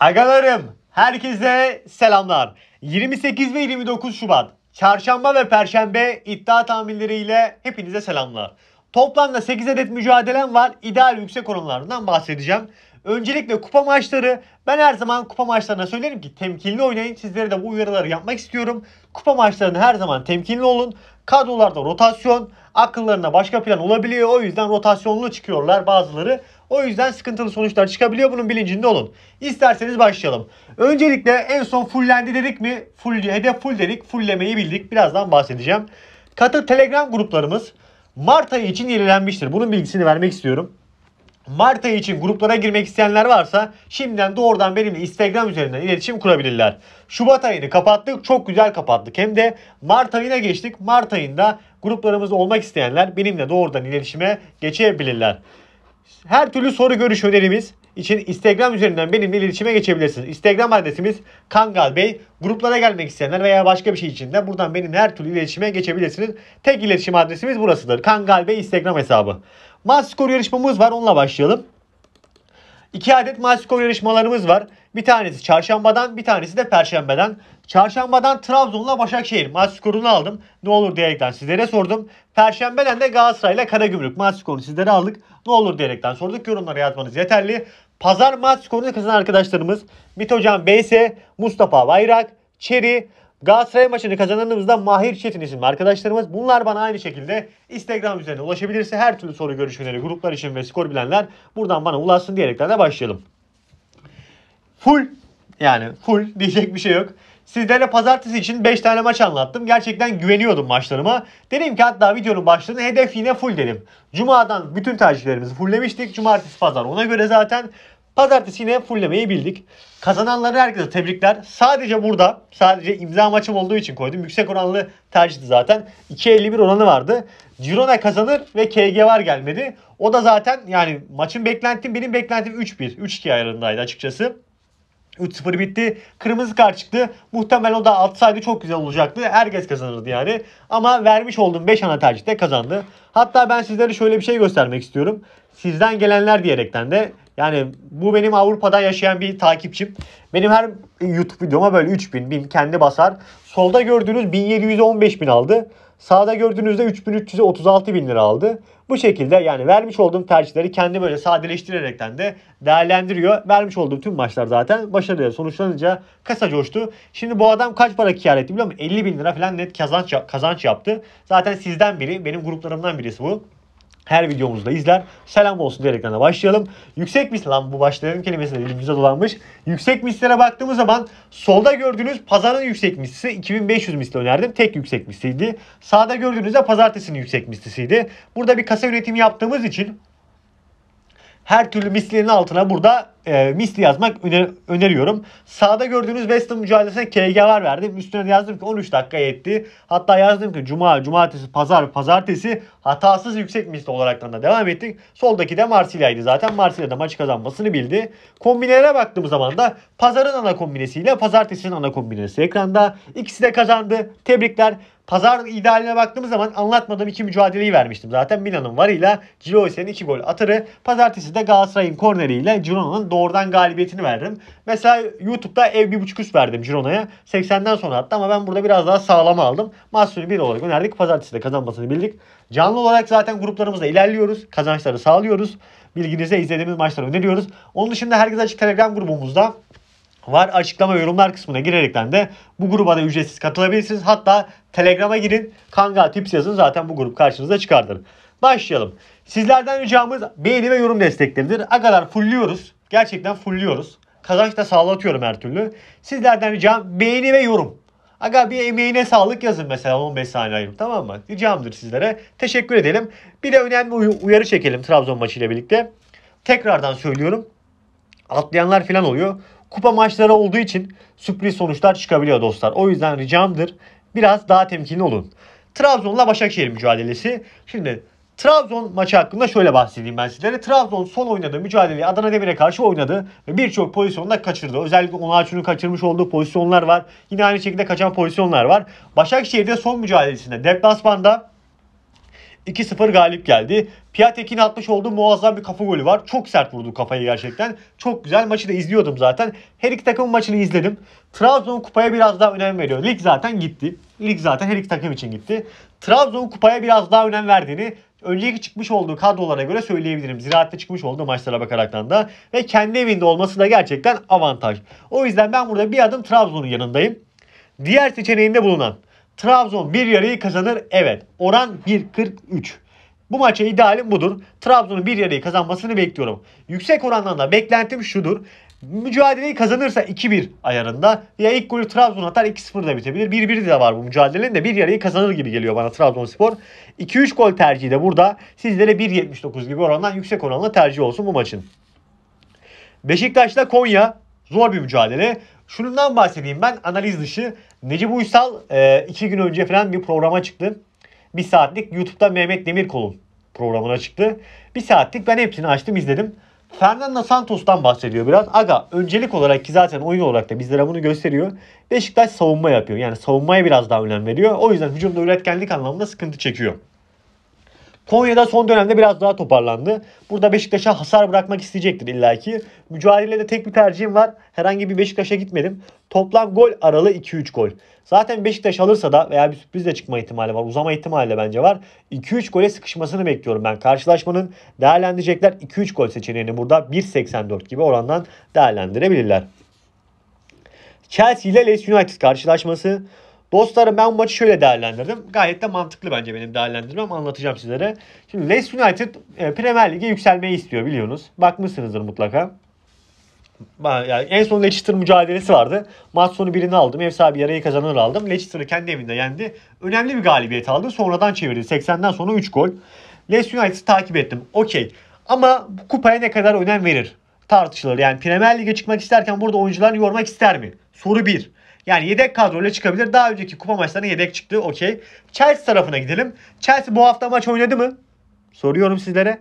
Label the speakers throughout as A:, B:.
A: Agalarım, herkese selamlar. 28 ve 29 Şubat, Çarşamba ve Perşembe iddia tahminleriyle hepinize selamlar. Toplamda 8 adet mücadelem var. İdeal yüksek oranlarından bahsedeceğim. Öncelikle kupa maçları. Ben her zaman kupa maçlarına söylerim ki temkinli oynayın. Sizlere de bu uyarıları yapmak istiyorum. Kupa maçlarını her zaman temkinli olun. Kadrolarda rotasyon akıllarına başka plan olabiliyor. O yüzden rotasyonlu çıkıyorlar bazıları. O yüzden sıkıntılı sonuçlar çıkabiliyor. Bunun bilincinde olun. İsterseniz başlayalım. Öncelikle en son fullendi dedik mi? Full, hedef full dedik. Fulllemeyi bildik. Birazdan bahsedeceğim. Katı Telegram gruplarımız Mart ayı için yenilenmiştir. Bunun bilgisini vermek istiyorum. Mart ayı için gruplara girmek isteyenler varsa şimdiden doğrudan benimle Instagram üzerinden iletişim kurabilirler. Şubat ayını kapattık. Çok güzel kapattık. Hem de Mart ayına geçtik. Mart ayında gruplarımız olmak isteyenler benimle doğrudan iletişime geçebilirler. Her türlü soru görüş önerimiz için Instagram üzerinden benimle iletişime geçebilirsiniz. Instagram adresimiz Kangal Bey. Gruplara gelmek isteyenler veya başka bir şey için de buradan benimle her türlü iletişime geçebilirsiniz. Tek iletişim adresimiz burasıdır. Kangal Bey Instagram hesabı. Maç yarışmamız var onunla başlayalım. İki adet maç yarışmalarımız var. Bir tanesi çarşambadan bir tanesi de perşembeden. Çarşambadan Trabzon'la Başakşehir maç skorunu aldım. Ne olur diyerekten sizlere sordum. Perşembeden de Galatasaray'la Karagümrük maç skorunu sizlere aldık. Ne olur diyerekten sorduk. Yorumlara yazmanız yeterli. Pazar maç skorunu kazanan arkadaşlarımız Mit Hocam Beyse, Mustafa Bayrak, Çeri, Galatasaray maçını da Mahir Çetin isimli arkadaşlarımız. Bunlar bana aynı şekilde Instagram üzerine ulaşabilirse her türlü soru görüşmeleri, gruplar için ve skor bilenler buradan bana ulaşsın diyerekten de başlayalım. Full yani full diyecek bir şey yok. Sizlere pazartesi için 5 tane maç anlattım. Gerçekten güveniyordum maçlarıma. Dedim ki hatta videonun başlığını hedef yine full dedim. Cuma'dan bütün tercihlerimizi fulllemiştik. Cumartesi pazar ona göre zaten Pazartesi yine fulllemeyi bildik. Kazananları herkese tebrikler. Sadece burada sadece imza maçım olduğu için koydum. Yüksek oranlı tercihti zaten. 2.51 oranı vardı. Girona kazanır ve KG var gelmedi. O da zaten yani maçın beklentim benim beklentim 3-1. 3-2 ayarındaydı açıkçası. 3-0 bitti. Kırmızı kart çıktı. Muhtemelen o da atsaydı çok güzel olacaktı. Herkes kazanırdı yani. Ama vermiş olduğum 5 ana tercihte kazandı. Hatta ben sizlere şöyle bir şey göstermek istiyorum. Sizden gelenler diyerekten de yani bu benim Avrupa'da yaşayan bir takipçim. Benim her YouTube videoma böyle 3000 bin kendi basar. Solda gördüğünüz 1715 bin aldı. Sağda gördüğünüzde 3300'e 36 bin lira aldı. Bu şekilde yani vermiş olduğum tercihleri kendi böyle sadeleştirerekten de değerlendiriyor. Vermiş olduğum tüm maçlar zaten başarılı sonuçlanınca kasa coştu. Şimdi bu adam kaç para kar etti biliyor musun? 50 bin lira falan net kazanç, kazanç yaptı. Zaten sizden biri benim gruplarımdan birisi bu her videomuzda izler. Selam olsun diyerekten başlayalım. Yüksek mis lan bu başlayalım kelimesi de dilimize dolanmış. Yüksek mislere baktığımız zaman solda gördüğünüz pazarın yüksek mislisi 2500 misli önerdim. Tek yüksek misliydi. Sağda gördüğünüz de pazartesinin yüksek mislisiydi. Burada bir kasa üretimi yaptığımız için her türlü mislinin altına burada e, misli yazmak öner öneriyorum. Sağda gördüğünüz West Ham mücadelesine KG var verdim. Üstüne de yazdım ki 13 dakika yetti. Hatta yazdım ki cuma, cumartesi, pazar, pazartesi hatasız yüksek misli olarak da devam ettik. Soldaki de Marsilya'ydı zaten. Marsilya da maçı kazanmasını bildi. Kombinelere baktığım zaman da pazarın ana kombinesiyle pazartesinin ana kombinesi ekranda. İkisi de kazandı. Tebrikler. Pazar idealine baktığımız zaman anlatmadığım iki mücadeleyi vermiştim. Zaten Milan'ın varıyla Giroise'nin iki gol atırı. Pazartesi de Galatasaray'ın korneriyle Girona'nın oradan galibiyetini verdim. Mesela YouTube'da ev 1.5 üst verdim Girona'ya. 80'den sonra attı ama ben burada biraz daha sağlam aldım. Maç sonu 1 olarak önerdik. Pazartesi de kazanmasını bildik. Canlı olarak zaten gruplarımızda ilerliyoruz. Kazançları sağlıyoruz. Bilginize izlediğimiz maçları öneriyoruz. Onun dışında herkes açık Telegram grubumuzda var. Açıklama ve yorumlar kısmına girerekten de bu gruba da ücretsiz katılabilirsiniz. Hatta Telegram'a girin. Kanga Tips yazın zaten bu grup karşınıza çıkartır. Başlayalım. Sizlerden ricamız beğeni ve yorum destekleridir. A kadar fulluyoruz. Gerçekten fullüyoruz. Kazanç da sağlatıyorum her türlü. Sizlerden ricam beğeni ve yorum. Aga bir emeğine sağlık yazın mesela 15 saniye ayırıp tamam mı? Ricamdır sizlere. Teşekkür edelim. Bir de önemli uyarı çekelim Trabzon maçıyla birlikte. Tekrardan söylüyorum. Atlayanlar falan oluyor. Kupa maçları olduğu için sürpriz sonuçlar çıkabiliyor dostlar. O yüzden ricamdır. Biraz daha temkinli olun. Trabzon'la Başakşehir mücadelesi. Şimdi Trabzon maçı hakkında şöyle bahsedeyim ben sizlere. Trabzon son oynadığı mücadeleyi Adana Demir'e karşı oynadı ve birçok pozisyonda kaçırdı. Özellikle Onaçun'un kaçırmış olduğu pozisyonlar var. Yine aynı şekilde kaçan pozisyonlar var. Başakşehir'de son mücadelesinde deplasmanda 2-0 galip geldi. Piatek'in atmış olduğu muazzam bir kafa golü var. Çok sert vurdu kafayı gerçekten. Çok güzel maçı da izliyordum zaten. Her iki takımın maçını izledim. Trabzon kupaya biraz daha önem veriyor. Lig zaten gitti. Lig zaten her iki takım için gitti. Trabzon kupaya biraz daha önem verdiğini önceki çıkmış olduğu kadrolara göre söyleyebilirim. Ziraatte çıkmış olduğu maçlara bakaraktan da. Ve kendi evinde olması da gerçekten avantaj. O yüzden ben burada bir adım Trabzon'un yanındayım. Diğer seçeneğinde bulunan Trabzon bir yarıyı kazanır. Evet oran 1.43. Bu maça idealim budur. Trabzon'un bir yarıyı kazanmasını bekliyorum. Yüksek orandan da beklentim şudur mücadeleyi kazanırsa 2-1 ayarında ya ilk golü Trabzon atar 2-0 da bitebilir. 1-1 de var bu mücadelenin de bir yarayı kazanır gibi geliyor bana Trabzonspor. 2-3 gol tercihi de burada sizlere 1.79 gibi orandan yüksek oranla tercih olsun bu maçın. Beşiktaş'la Konya zor bir mücadele. Şunundan bahsedeyim ben analiz dışı. Necip Uysal 2 e, gün önce falan bir programa çıktı. Bir saatlik YouTube'da Mehmet Demirkol'un programına çıktı. Bir saatlik ben hepsini açtım izledim. Fernando Santos'tan bahsediyor biraz. Aga öncelik olarak ki zaten oyun olarak da bizlere bunu gösteriyor. Beşiktaş savunma yapıyor. Yani savunmaya biraz daha önem veriyor. O yüzden hücumda üretkenlik anlamında sıkıntı çekiyor. Konya'da son dönemde biraz daha toparlandı. Burada Beşiktaş'a hasar bırakmak isteyecektir illaki. Mücadelede tek bir tercihim var. Herhangi bir Beşiktaş'a gitmedim. Toplam gol aralı 2-3 gol. Zaten Beşiktaş alırsa da veya bir sürprizle çıkma ihtimali var. Uzama ihtimali de bence var. 2-3 gole sıkışmasını bekliyorum ben. Karşılaşmanın değerlendirecekler 2-3 gol seçeneğini burada 1.84 gibi orandan değerlendirebilirler. Chelsea ile Leeds United karşılaşması. Dostlarım ben bu maçı şöyle değerlendirdim. Gayet de mantıklı bence benim değerlendirmem. Anlatacağım sizlere. Şimdi Leicester United e, Premier Lig'e yükselmeyi istiyor biliyorsunuz. Bakmışsınızdır mutlaka. Yani en son Leicester mücadelesi vardı. Maç sonu birini aldım. Ev sahibi yarayı kazanır aldım. Leicester'ı kendi evinde yendi. Önemli bir galibiyet aldı. Sonradan çevirdi. 80'den sonra 3 gol. Leicester United'ı takip ettim. Okey. Ama kupaya ne kadar önem verir? Tartışılır. Yani Premier Lig'e çıkmak isterken burada oyuncular yormak ister mi? Soru 1. Yani yedek kadroyla çıkabilir. Daha önceki kupa maçlarına yedek çıktı. Okey. Chelsea tarafına gidelim. Chelsea bu hafta maç oynadı mı? Soruyorum sizlere.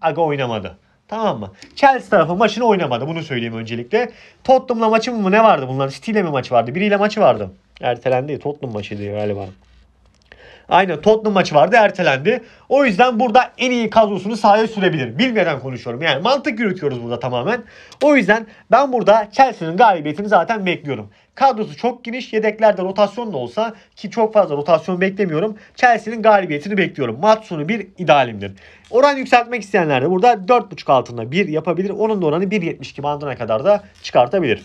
A: Aga oynamadı. Tamam mı? Chelsea tarafı maçını oynamadı. Bunu söyleyeyim öncelikle. Tottenham'la maçı mı ne vardı bunların? City mi maç vardı? Biriyle maçı vardı. Ertelendi. Tottenham maçıydı galiba. Aynen Tottenham maçı vardı ertelendi. O yüzden burada en iyi kadrosunu sahaya sürebilir. Bilmeden konuşuyorum. Yani mantık yürütüyoruz burada tamamen. O yüzden ben burada Chelsea'nin galibiyetini zaten bekliyorum. Kadrosu çok geniş. Yedeklerde rotasyon da olsa ki çok fazla rotasyon beklemiyorum. Chelsea'nin galibiyetini bekliyorum. Maç bir idealimdir. Oran yükseltmek isteyenler de burada 4.5 altında 1 yapabilir. Onun da oranı 1.72 bandına kadar da çıkartabilir.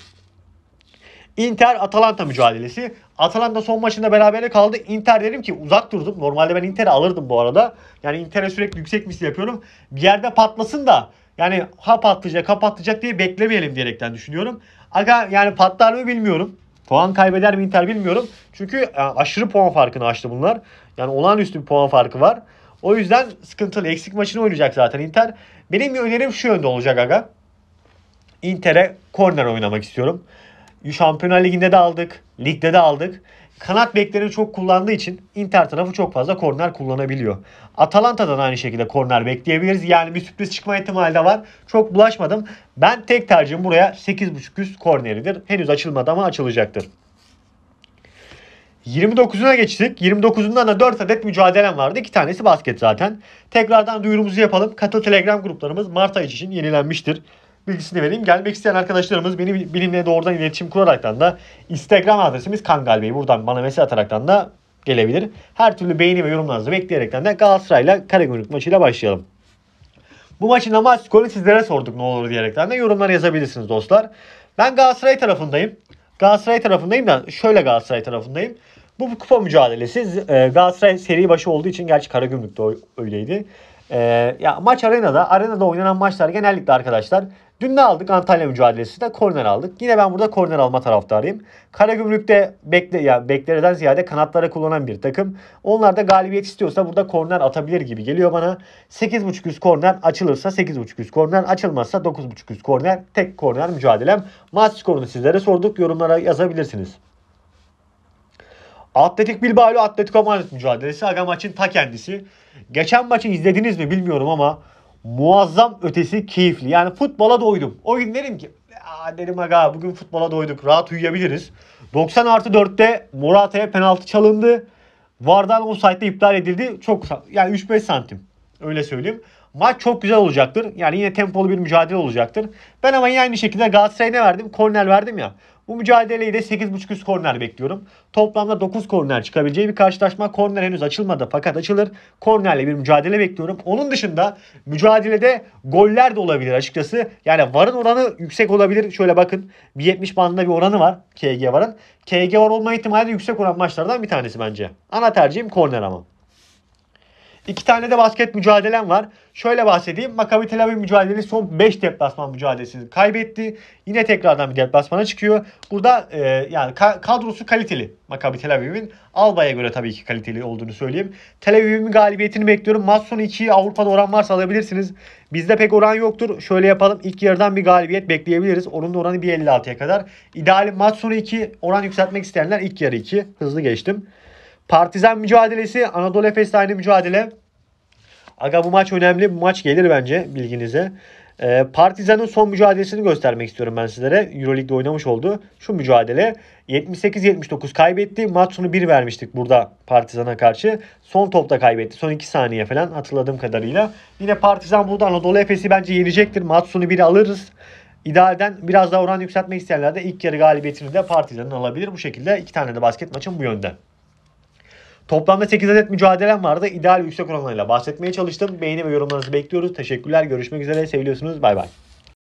A: Inter-Atalanta mücadelesi. Atalanta son maçında berabere kaldı. Inter dedim ki uzak durdum. Normalde ben Inter'i alırdım bu arada. Yani Inter'e sürekli yüksek misli yapıyorum. Bir yerde patlasın da yani ha patlayacak ha patlayacak diye beklemeyelim diyerekten düşünüyorum. Aga yani patlar mı bilmiyorum. Puan kaybeder mi Inter bilmiyorum. Çünkü e, aşırı puan farkını açtı bunlar. Yani olağanüstü bir puan farkı var. O yüzden sıkıntılı. Eksik maçını oynayacak zaten Inter. Benim bir önerim şu yönde olacak aga. Inter'e korner oynamak istiyorum. Şampiyonlar Ligi'nde de aldık. Ligde de aldık. Kanat beklerini çok kullandığı için Inter tarafı çok fazla korner kullanabiliyor. Atalanta'dan aynı şekilde korner bekleyebiliriz. Yani bir sürpriz çıkma ihtimali de var. Çok bulaşmadım. Ben tek tercihim buraya 8.5 üst korneridir. Henüz açılmadı ama açılacaktır. 29'una geçtik. 29'undan da 4 adet mücadelem vardı. 2 tanesi basket zaten. Tekrardan duyurumuzu yapalım. Katıl Telegram gruplarımız Mart ayı için yenilenmiştir bilgisini vereyim. Gelmek isteyen arkadaşlarımız beni benimle doğrudan iletişim kuraraktan da Instagram adresimiz Kangal Bey. Buradan bana mesaj ataraktan da gelebilir. Her türlü beğeni ve yorumlarınızı bekleyerekten de Galatasaray'la Karagümrük maçıyla başlayalım. Bu maçın ama skorunu sizlere sorduk ne olur diyerekten de yorumlar yazabilirsiniz dostlar. Ben Galatasaray tarafındayım. Galatasaray tarafındayım da şöyle Galatasaray tarafındayım. Bu kupa mücadelesi e, Galatasaray seri başı olduğu için gerçi Karagümrük de öyleydi. E, ya maç arenada, arenada oynanan maçlar genellikle arkadaşlar Dün ne aldık? Antalya mücadelesinde korner aldık. Yine ben burada korner alma taraftarıyım. Karagümrük'te bekle, yani beklerden ziyade kanatlara kullanan bir takım. Onlar da galibiyet istiyorsa burada korner atabilir gibi geliyor bana. 8.5 üst korner açılırsa 8.5 üst korner açılmazsa 9.5 üst korner tek korner mücadelem. Maç skorunu sizlere sorduk. Yorumlara yazabilirsiniz. Atletik Bilbao Atletico Madrid mücadelesi. Aga maçın ta kendisi. Geçen maçı izlediniz mi bilmiyorum ama muazzam ötesi keyifli. Yani futbola doydum. O gün dedim ki Aa dedim aga bugün futbola doyduk rahat uyuyabiliriz. 90 artı 4'te Morata'ya penaltı çalındı. Vardan o offside'de iptal edildi. Çok yani 3-5 santim öyle söyleyeyim. Maç çok güzel olacaktır. Yani yine tempolu bir mücadele olacaktır. Ben ama yine aynı şekilde Galatasaray'a ne verdim? Kornel verdim ya. Bu mücadeleyi de 8.5 üst korner bekliyorum. Toplamda 9 korner çıkabileceği bir karşılaşma. Korner henüz açılmadı fakat açılır. Kornerle bir mücadele bekliyorum. Onun dışında mücadelede goller de olabilir açıkçası. Yani varın oranı yüksek olabilir. Şöyle bakın. Bir 70 bandında bir oranı var KG varın. KG var olma ihtimali yüksek olan maçlardan bir tanesi bence. Ana tercihim korner ama. İki tane de basket mücadelem var. Şöyle bahsedeyim. Maccabi Tel Aviv mücadelenin son 5 deplasman mücadelesini kaybetti. Yine tekrardan bir deplasmana çıkıyor. Burada e, yani ka- kadrosu kaliteli. Maccabi Tel Aviv'in Alba'ya göre tabii ki kaliteli olduğunu söyleyeyim. Tel Aviv'in galibiyetini bekliyorum. Maç sonu 2'yi Avrupa'da oran varsa alabilirsiniz. Bizde pek oran yoktur. Şöyle yapalım. İlk yarıdan bir galibiyet bekleyebiliriz. Onun da oranı 1.56'ya kadar. İdeal maç sonu 2 oran yükseltmek isteyenler ilk yarı 2. Hızlı geçtim. Partizan mücadelesi, Anadolu Efes'le aynı mücadele. Aga bu maç önemli. Bu maç gelir bence bilginize. E, Partizan'ın son mücadelesini göstermek istiyorum ben sizlere. Euroleague'de oynamış oldu. Şu mücadele 78-79 kaybetti. Maç sonu 1 vermiştik burada Partizan'a karşı. Son topta kaybetti. Son 2 saniye falan hatırladığım kadarıyla. Yine Partizan burada Anadolu Efes'i bence yenecektir. Maç sonu 1'i alırız. İdealden biraz daha oran yükseltmek isteyenler de ilk yarı galibiyetini de Partizan'ın alabilir. Bu şekilde iki tane de basket maçın bu yönde. Toplamda 8 adet mücadelem vardı. İdeal yüksek oranlarıyla bahsetmeye çalıştım. Beğeni ve yorumlarınızı bekliyoruz. Teşekkürler. Görüşmek üzere. Seviliyorsunuz. Bay bay.